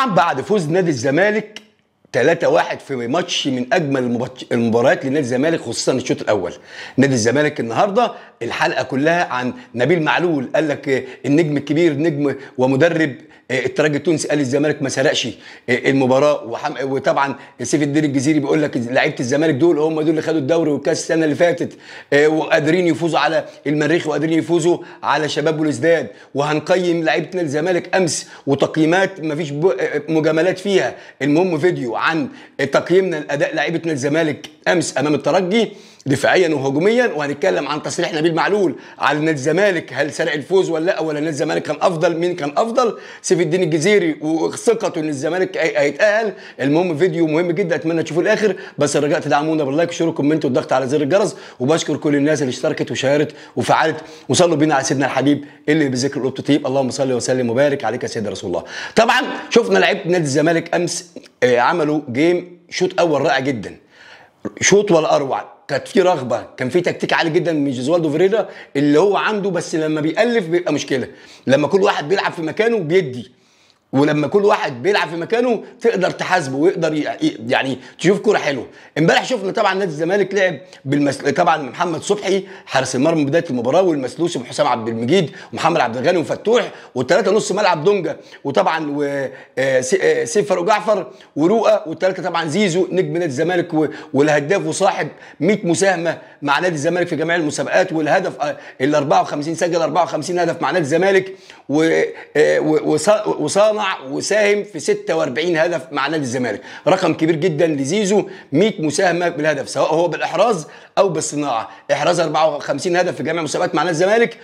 نعم، بعد فوز نادي الزمالك 3-1 في ماتش من اجمل المباريات لنادي الزمالك خصوصا الشوط الاول. نادي الزمالك النهارده الحلقه كلها عن نبيل معلول قال لك النجم الكبير نجم ومدرب إيه، الترجي التونسي قال الزمالك ما سرقش إيه، المباراه وحم... وطبعا سيف الدين الجزيري بيقول لك لعيبه الزمالك دول هم دول اللي خدوا الدوري والكاس السنه اللي فاتت إيه، وقادرين يفوزوا على المريخ وقادرين يفوزوا على شباب بلوزداد وهنقيم لعيبتنا الزمالك امس وتقييمات ما فيش مجاملات فيها المهم فيديو عن تقييمنا لاداء لعيبتنا الزمالك امس امام الترجي دفاعيا وهجوميا وهنتكلم عن تصريح نبيل معلول على نادي الزمالك هل سرق الفوز ولا لا ولا نادي الزمالك كان افضل مين كان افضل سيف الدين الجزيري وثقته ان الزمالك هيتاهل المهم فيديو مهم جدا اتمنى تشوفوا الاخر بس الرجاء تدعمونا باللايك وشير والكومنت والضغط على زر الجرس وبشكر كل الناس اللي اشتركت وشارت وفعلت وصلوا بينا على سيدنا الحبيب اللي بذكر قلوب تطيب اللهم صل وسلم وبارك عليك يا سيدنا رسول الله طبعا شفنا لعيبه نادي الزمالك امس آه، عملوا جيم شوط اول رائع جدا شوط ولا اروع كانت في رغبه كان في تكتيك عالي جدا من جوزوالدو فيريرا اللي هو عنده بس لما بيالف بيبقى مشكله لما كل واحد بيلعب في مكانه بيدي ولما كل واحد بيلعب في مكانه تقدر تحاسبه ويقدر يعني تشوف كوره حلوه امبارح شفنا طبعا نادي الزمالك لعب بالمس... طبعا محمد صبحي حارس المرمى بدايه المباراه والمسلوسي وحسام عبد المجيد ومحمد عبد الغني وفتوح والثلاثه نص ملعب دونجا وطبعا آه، آه، فاروق جعفر ورؤى والثلاثه طبعا زيزو نجم نادي الزمالك و... والهداف وصاحب 100 مساهمه مع نادي الزمالك في جميع المسابقات والهدف آه، ال 54 سجل 54 هدف مع نادي الزمالك و... وصانع وساهم في 46 هدف مع نادي الزمالك رقم كبير جدا لزيزو 100 مساهمه بالهدف سواء هو بالاحراز او بالصناعه احراز 54 هدف في جميع المسابقات مع نادي الزمالك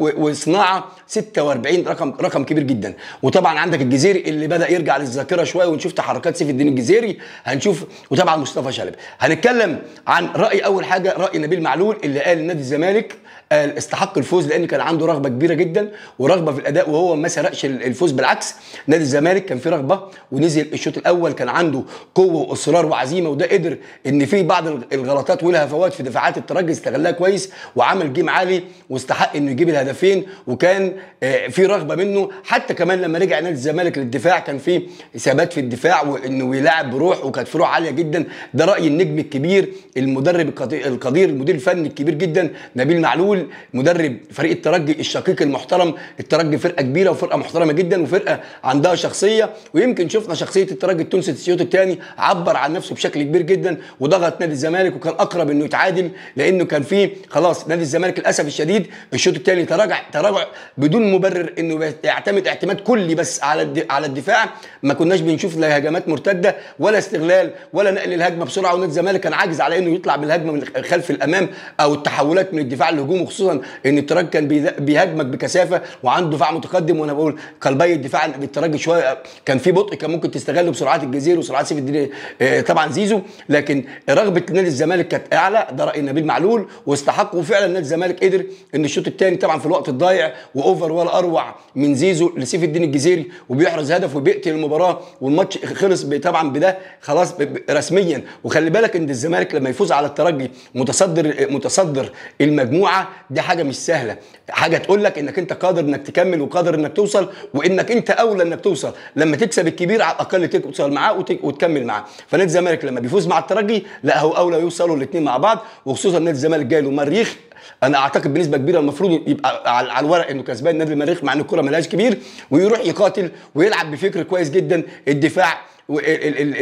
وصناعه 46 رقم رقم كبير جدا وطبعا عندك الجزيري اللي بدا يرجع للذاكره شويه ونشوف تحركات سيف الدين الجزيري هنشوف وطبعا مصطفى شلبي هنتكلم عن راي اول حاجه راي نبيل معلول اللي قال نادي الزمالك آه، استحق الفوز لان كان عنده رغبه كبيره جدا ورغبه في الاداء وهو ما سرقش الفوز بالعكس نادي الزمالك كان في رغبه ونزل الشوط الاول كان عنده قوه واصرار وعزيمه وده قدر ان في بعض الغلطات والهفوات في دفاعات الترجي استغلها كويس وعمل جيم عالي واستحق انه يجيب الهدفين وكان آه، في رغبه منه حتى كمان لما رجع نادي الزمالك للدفاع كان في ثبات في الدفاع وانه يلاعب بروح وكانت في روح عاليه جدا ده راي النجم الكبير المدرب القدير المدير الفني الكبير جدا نبيل معلول مدرب فريق الترجي الشقيق المحترم الترجي فرقه كبيره وفرقه محترمه جدا وفرقه عندها شخصيه ويمكن شفنا شخصيه الترجي التونسي تسيوت الثاني عبر عن نفسه بشكل كبير جدا وضغط نادي الزمالك وكان اقرب انه يتعادل لانه كان فيه خلاص نادي الزمالك للاسف الشديد الشوط الثاني تراجع تراجع بدون مبرر انه يعتمد اعتماد كلي بس على على الدفاع ما كناش بنشوف لا هجمات مرتده ولا استغلال ولا نقل الهجمه بسرعه ونادي الزمالك كان عاجز على انه يطلع بالهجمه من خلف الامام او التحولات من الدفاع للهجوم وخصوصا ان الترجي كان بيهاجمك بكثافه وعنده دفاع متقدم وانا بقول قلبي الدفاع طبعا بالترجي شويه كان في بطء كان ممكن تستغله بسرعات الجزير وسرعات سيف الدين آه، طبعا زيزو لكن رغبه نادي الزمالك كانت اعلى ده راي نبيل معلول واستحق وفعلا نادي الزمالك قدر ان الشوط الثاني طبعا في الوقت الضايع واوفر ولا اروع من زيزو لسيف الدين الجزيري وبيحرز هدف وبيقتل المباراه والماتش خلص طبعا بده خلاص رسميا وخلي بالك ان الزمالك لما يفوز على الترجي متصدر آه، متصدر المجموعه دي حاجه مش سهله حاجه تقول لك انك انت قادر انك تكمل وقادر انك توصل وانك انت اولى انك توصل لما تكسب الكبير على الاقل توصل معاه وتكمل معاه فنادي الزمالك لما بيفوز مع الترجي لا هو اولى يوصلوا الاثنين مع بعض وخصوصا نادي الزمالك جاي له مريخ انا اعتقد بنسبه كبيره المفروض يبقى على الورق انه كسبان نادي المريخ مع ان الكره ملهاش كبير ويروح يقاتل ويلعب بفكر كويس جدا الدفاع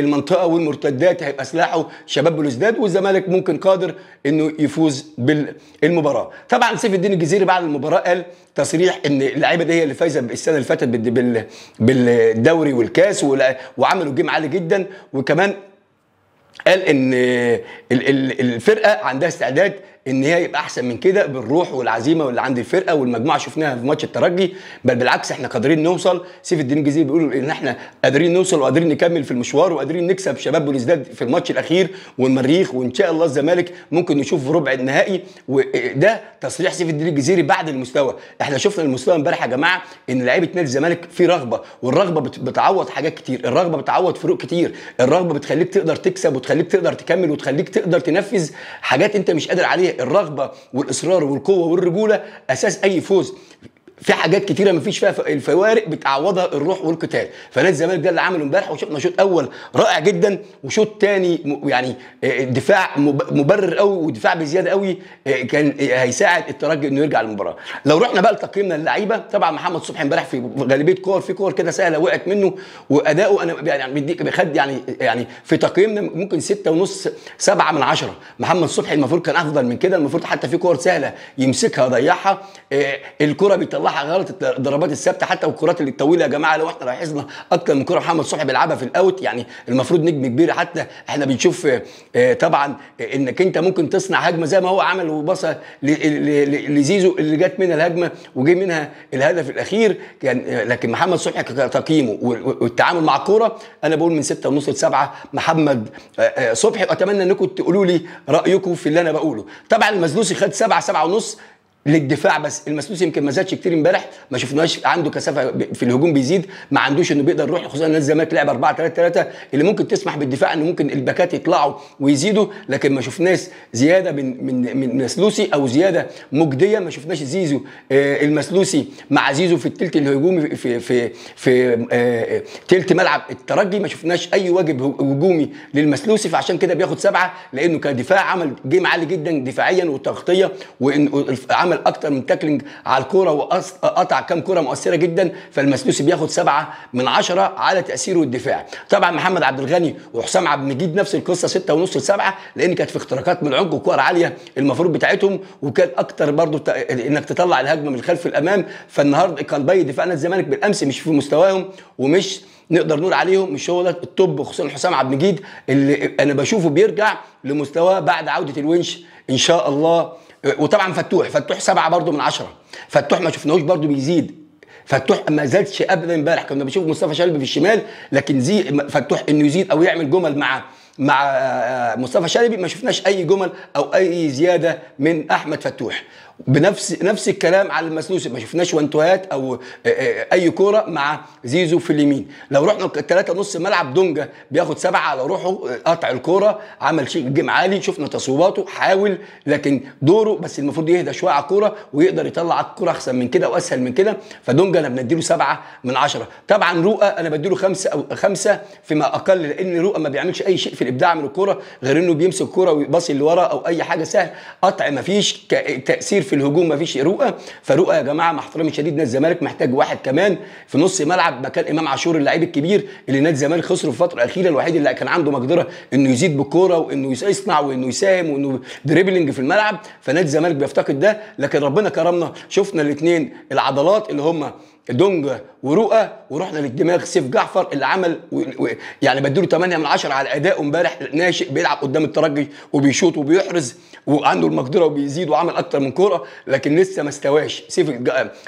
المنطقه والمرتدات هيبقى سلاحه شباب بلوزداد والزمالك ممكن قادر انه يفوز بالمباراه طبعا سيف الدين الجزيري بعد المباراه قال تصريح ان اللعيبه دي هي اللي فايزه السنه اللي فاتت بالدوري والكاس وعملوا جيم عالي جدا وكمان قال ان الفرقه عندها استعداد ان هي يبقى احسن من كده بالروح والعزيمه واللي عند الفرقه والمجموعه شفناها في ماتش الترجي بل بالعكس احنا قادرين نوصل سيف الدين الجزيري بيقول ان احنا قادرين نوصل وقادرين نكمل في المشوار وقادرين نكسب شباب بنزداد في الماتش الاخير والمريخ وان شاء الله الزمالك ممكن نشوف في ربع النهائي وده تصريح سيف الدين الجزيري بعد المستوى احنا شفنا المستوى امبارح يا جماعه ان لعيبه نادي الزمالك في رغبه والرغبه بتعوض حاجات كتير الرغبه بتعوض فروق كتير الرغبه بتخليك تقدر تكسب وتخليك تقدر تكمل وتخليك تقدر تنفذ حاجات انت مش قادر عليها الرغبه والاصرار والقوه والرجوله اساس اي فوز في حاجات كتيره مفيش فيها الفوارق بتعوضها الروح والقتال فنادي الزمالك ده اللي عمله امبارح وشفنا شوط اول رائع جدا وشوط تاني يعني آه، دفاع مبرر قوي ودفاع بزياده قوي آه، كان آه، هيساعد الترجي انه يرجع للمباراه لو رحنا بقى لتقييمنا للعيبه طبعا محمد صبحي امبارح في غالبيه كور في كور كده سهله وقعت منه واداؤه انا يعني مديك بخد يعني يعني في تقييمنا ممكن ستة ونص سبعة من عشرة محمد صبحي المفروض كان افضل من كده المفروض حتى في كور سهله يمسكها يضيعها الكره بيطلع صلاح غلط الضربات الثابته حتى والكرات اللي الطويله يا جماعه لو احنا لاحظنا اكتر من كره محمد صبحي بيلعبها في الاوت يعني المفروض نجم كبير حتى احنا بنشوف آه، طبعا انك انت ممكن تصنع هجمه زي ما هو عمل وبص لزيزو اللي جت منها الهجمه وجه منها الهدف الاخير كان آه، لكن محمد صبحي كتقييمه والتعامل مع الكوره انا بقول من 6 ونص ل 7 محمد آه، صبحي واتمنى انكم تقولوا لي رايكم في اللي انا بقوله طبعا المزلوسي خد 7 7 ونص للدفاع بس المسلوسي يمكن ما زادش كتير امبارح ما شفناش عنده كثافه في الهجوم بيزيد ما عندوش انه بيقدر يروح خصوصا الناس الزمالك لعب 4 3 3 اللي ممكن تسمح بالدفاع انه ممكن الباكات يطلعوا ويزيدوا لكن ما شفناش زياده من من من مسلوسي او زياده مجديه ما شفناش زيزو آه المسلوسي مع زيزو في الثلث الهجومي في في في آه ثلث ملعب الترجي ما شفناش اي واجب هجومي للمسلوسي فعشان كده بياخد سبعه لانه كدفاع عمل جيم عالي جدا دفاعيا وتغطيه وعمل عمل اكتر من تاكلنج على الكوره وقطع كام كوره مؤثره جدا فالمسلوسي بياخد سبعه من عشره على تاثيره الدفاعي طبعا محمد عبد الغني وحسام عبد المجيد نفس القصه سته ونص لسبعه لان كانت في اختراقات من العمق وكور عاليه المفروض بتاعتهم وكان اكتر برضو انك تطلع الهجمه من الخلف الامام فالنهارده كان باي دفاعنا الزمالك بالامس مش في مستواهم ومش نقدر نقول عليهم مش هو ده التوب خصوصا حسام عبد المجيد اللي انا بشوفه بيرجع لمستواه بعد عوده الونش ان شاء الله وطبعا فتوح فتوح سبعة برضو من عشرة فتوح ما شفناهوش برضو بيزيد فتوح ما زادش ابدا امبارح كنا بنشوف مصطفى شلبي في الشمال لكن زي فتوح انه يزيد او يعمل جمل مع مع آه، مصطفى شلبي ما شفناش اي جمل او اي زياده من احمد فتوح بنفس نفس الكلام على المسلوسي ما شفناش وانتوهات او آه، آه، اي كوره مع زيزو في اليمين لو رحنا الثلاثه نص ملعب دونجا بياخد سبعه على روحه قطع الكوره عمل شيء جيم عالي شفنا تصويباته حاول لكن دوره بس المفروض يهدى شويه على الكوره ويقدر يطلع الكوره احسن من كده واسهل من كده فدونجا انا بنديله سبعه من عشره طبعا رؤى انا بديله خمسه او خمسه فيما اقل لان رؤى ما بيعملش اي شيء في الابداع من الكوره غير انه بيمسك كوره ويباصي ورا او اي حاجه سهل قطع ما فيش تاثير في الهجوم ما فيش رؤى فرؤى يا جماعه مع احترامي الشديد نادي الزمالك محتاج واحد كمان في نص ملعب مكان امام عاشور اللعيب الكبير اللي نادي الزمالك خسره في الفتره الاخيره الوحيد اللي كان عنده مقدره انه يزيد بالكوره وانه يصنع وانه يساهم وانه دريبلينج في الملعب فنادي الزمالك بيفتقد ده لكن ربنا كرمنا شفنا الاثنين العضلات اللي هم دونجا ورؤى ورحنا للدماغ سيف جعفر اللي عمل يعني بديله 8 من 10 على ادائه امبارح ناشئ بيلعب قدام الترجي وبيشوط وبيحرز وعنده المقدره وبيزيد وعمل اكتر من كوره لكن لسه ما استواش سيف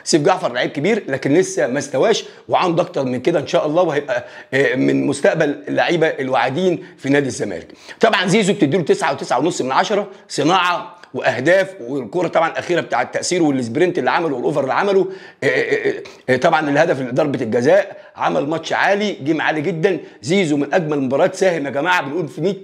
سيف جعفر لعيب كبير لكن لسه ما استواش وعنده اكتر من كده ان شاء الله وهيبقى آه، من مستقبل اللعيبه الواعدين في نادي الزمالك طبعا زيزو بتديله 9 و9 ونص من 10 صناعه واهداف والكوره طبعا الاخيره بتاع التاثير والسبرنت اللي عمله والاوفر اللي عمله آه، آه، آه، طبعا الهدف اللي ضربه الجزاء عمل ماتش عالي جيم عالي جدا زيزو من اجمل مباريات ساهم يا جماعه بنقول في 100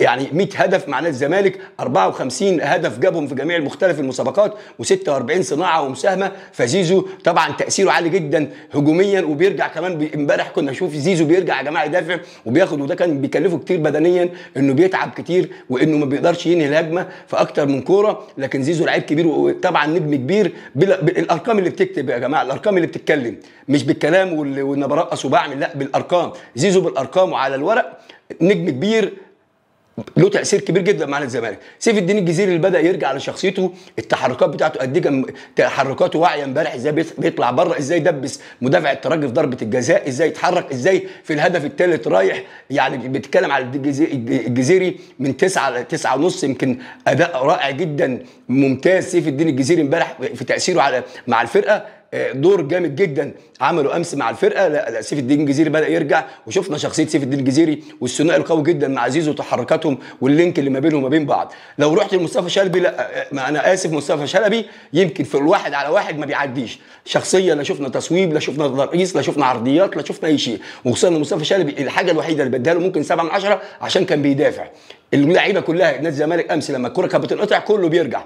يعني 100 هدف مع نادي الزمالك 54 هدف جابهم في جميع مختلف المسابقات و46 صناعه ومساهمه فزيزو طبعا تاثيره عالي جدا هجوميا وبيرجع كمان امبارح كنا نشوف زيزو بيرجع يا جماعه يدافع وبياخد وده كان بيكلفه كتير بدنيا انه بيتعب كتير وانه ما بيقدرش ينهي الهجمه فاكتر من الكوره لكن زيزو لعيب كبير وطبعا نجم كبير بلا بالارقام اللي بتكتب يا جماعه الارقام اللي بتتكلم مش بالكلام وان برقص وبعمل لا بالارقام زيزو بالارقام وعلى الورق نجم كبير له تاثير كبير جدا مع الزمالك سيف الدين الجزيري اللي بدا يرجع لشخصيته التحركات بتاعته قد ايه تحركاته واعيه امبارح ازاي بيطلع بره ازاي دبس مدافع الترجي في ضربه الجزاء ازاي يتحرك ازاي في الهدف الثالث رايح يعني بيتكلم على الجزيري من 9 9 ونص يمكن اداء رائع جدا ممتاز سيف الدين الجزيري امبارح في تاثيره على مع الفرقه آه، دور جامد جدا عمله امس مع الفرقه لا, لا سيف الدين الجزيري بدا يرجع وشفنا شخصيه سيف الدين الجزيري والثنائي القوي جدا مع زيزو وتحركاتهم واللينك اللي ما بينهم وما بين بعض لو رحت لمصطفى شلبي لا آه، ما انا اسف مصطفى شلبي يمكن في الواحد على واحد ما بيعديش شخصيه لا شفنا تصويب لا شفنا ترقيص لا شفنا عرضيات لا شفنا اي شيء وخصوصا مصطفى شلبي الحاجه الوحيده اللي بديها له ممكن 7 من 10 عشان كان بيدافع اللعيبه كلها نادي الزمالك امس لما الكره كانت بتنقطع كله بيرجع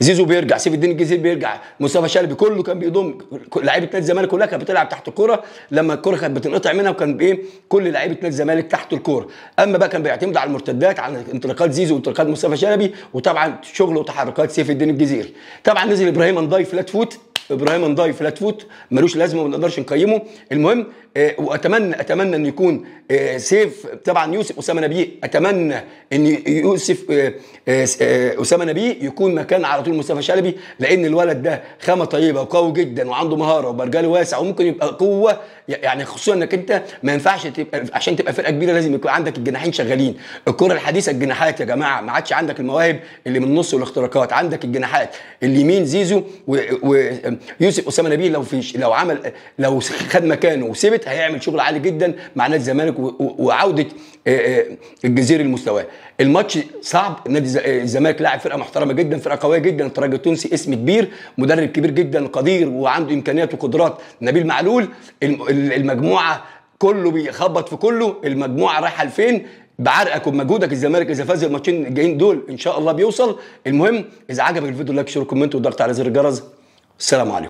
زيزو بيرجع سيف الدين الجزير بيرجع مصطفى شلبي كله كان بيضم لعيبه نادي الزمالك كلها كانت بتلعب تحت الكره لما الكره كانت بتنقطع منها وكان بايه كل لعيبه نادي الزمالك تحت الكره اما بقى كان بيعتمد على المرتدات على انطلاقات زيزو وانطلاقات مصطفى شلبي وطبعا شغله وتحركات سيف الدين الجزير طبعا نزل ابراهيم انضاي فلات فوت ابراهيم انضاي فلات فوت ملوش لازمه وما نقدرش نقيمه المهم آه، واتمنى اتمنى ان يكون آه، سيف طبعا يوسف اسامه نبيه اتمنى ان يوسف آه، اسامه نبيه يكون مكان على طول مصطفى شلبي لان الولد ده خامه طيبه وقوي جدا وعنده مهاره وبرجله واسع وممكن يبقى قوه يعني خصوصا انك انت ما ينفعش تبقى عشان تبقى فرقه كبيره لازم يكون عندك الجناحين شغالين الكره الحديثه الجناحات يا جماعه ما عادش عندك المواهب اللي من النص والاختراقات عندك الجناحات اليمين زيزو و... و... يوسف اسامه نبيل لو في لو عمل لو خد مكانه وسبت هيعمل شغل عالي جدا مع نادي الزمالك وعوده آه، آه، الجزيرة المستوى الماتش صعب نادي آه، الزمالك لاعب فرقه محترمه جدا فرقه قويه جدا الترجي التونسي اسم كبير مدرب كبير جدا قدير وعنده امكانيات وقدرات نبيل معلول المجموعه كله بيخبط في كله المجموعه رايحه لفين بعرقك وبمجهودك الزمالك اذا فاز الماتشين الجايين دول ان شاء الله بيوصل المهم اذا عجبك الفيديو لايك شير وكومنت وضغط على زر الجرس السلام عليكم